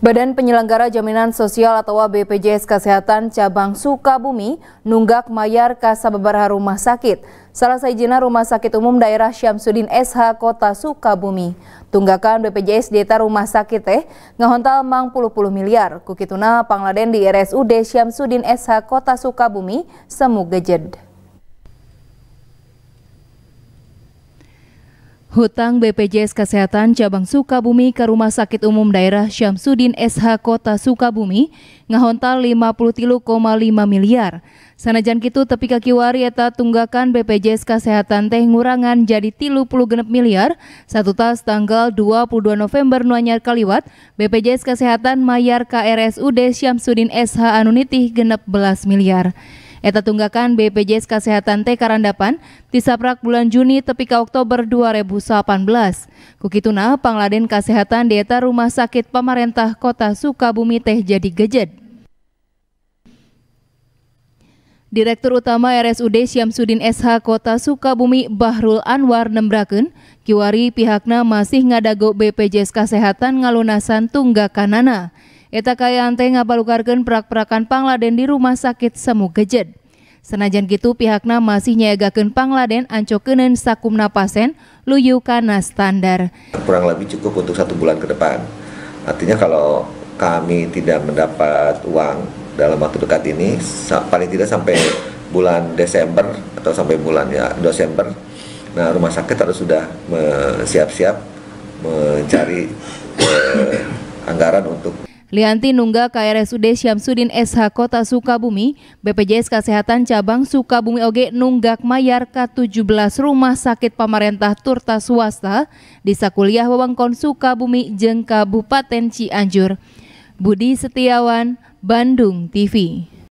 Badan Penyelenggara Jaminan Sosial atau BPJS Kesehatan Cabang Sukabumi nunggak mayar kasababarha rumah sakit. Salah saijina Rumah Sakit Umum Daerah Syamsuddin SH Kota Sukabumi. Tunggakan BPJS Deta Rumah Sakit teh ngehontal mang puluh-puluh miliar. Kukituna pangladen di RSUD Syamsuddin SH Kota Sukabumi semu gejed. Hutang BPJS Kesehatan Cabang Sukabumi ke Rumah Sakit Umum Daerah Syamsuddin SH Kota Sukabumi ngahontal 53,5 miliar. Sanajan kitu tepi kaki warieta tunggakan BPJS Kesehatan teh ngurangan jadi tilu puluh genep miliar. Satu tas tanggal 22 November nuanyar kaliwat, BPJS Kesehatan mayar KRSUD Syamsuddin SH Anunitih genep belas miliar. Eta tunggakan BPJS Kesehatan T Karandapan disaprak bulan Juni tepi ke Oktober 2018. Kukituna pangladen kesehatan di eta Rumah Sakit Pemerintah Kota Sukabumi teh jadi gejet. Direktur Utama RSUD Syamsuddin SH Kota Sukabumi Bahrul Anwar nembraken, kiwari pihakna masih ngadago BPJS Kesehatan ngalunasan tunggakanana. Eta kayaante ngabalukarkan prak-prakan Pangladen di rumah sakit Semu Gejed. Senajan gitu pihakna masih nyiagakan Pangladen ancokeun sakumna napasen luyu kana standar. Kurang lebih cukup untuk satu bulan ke depan. Artinya kalau kami tidak mendapat uang dalam waktu dekat ini paling tidak sampai bulan Desember atau sampai bulan ya Desember. Nah, rumah sakit harus sudah siap-siap mencari eh, anggaran untuk Lianti Nungga KRSUD Syamsudin SH Kota Sukabumi, BPJS Kesehatan Cabang Sukabumi Oge Nunggak Mayar K17 Rumah Sakit Pemerintah Turta Swasta di Sakuliah Wewengkon Sukabumi Jengka Kabupaten Cianjur. Budi Setiawan, Bandung TV.